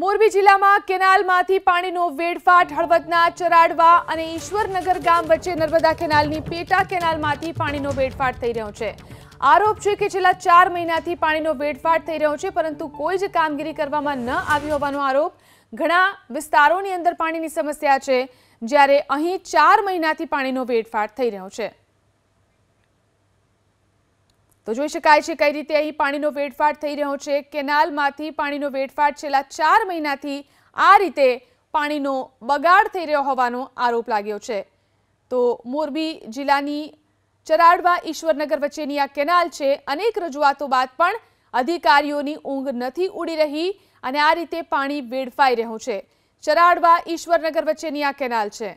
મોરબી જિલ્લામાં કેનાલમાંથી પાણીનો વેડફાટ હળવદના ચરાડવા અને ઈશ્વરનગર ગામ વચ્ચે નર્મદા કેનાલની પેટા કેનાલમાંથી પાણીનો વેડફાટ થઈ રહ્યો છે આરોપ છે કે છેલ્લા ચાર મહિનાથી પાણીનો વેડફાટ થઈ રહ્યો છે પરંતુ કોઈ જ કામગીરી કરવામાં ન આવી હોવાનો આરોપ ઘણા વિસ્તારોની અંદર પાણીની સમસ્યા છે જ્યારે અહીં ચાર મહિનાથી પાણીનો વેડફાટ થઈ રહ્યો છે તો જોઈ શકાય છે કઈ રીતે અહીં પાણીનો વેડફાટ થઈ રહ્યો છે કેનાલમાંથી પાણીનો વેડફાટ છેલ્લા ચાર મહિનાથી આ રીતે પાણીનો બગાડ થઈ રહ્યો હોવાનો આરોપ લાગ્યો છે તો મોરબી જિલ્લાની ચરાડવા ઈશ્વરનગર વચ્ચેની આ કેનાલ છે અનેક રજૂઆતો બાદ પણ અધિકારીઓની ઊંઘ નથી ઉડી રહી અને આ રીતે પાણી વેડફાઈ રહ્યું છે ચરાડવા ઈશ્વરનગર વચ્ચેની આ કેનાલ છે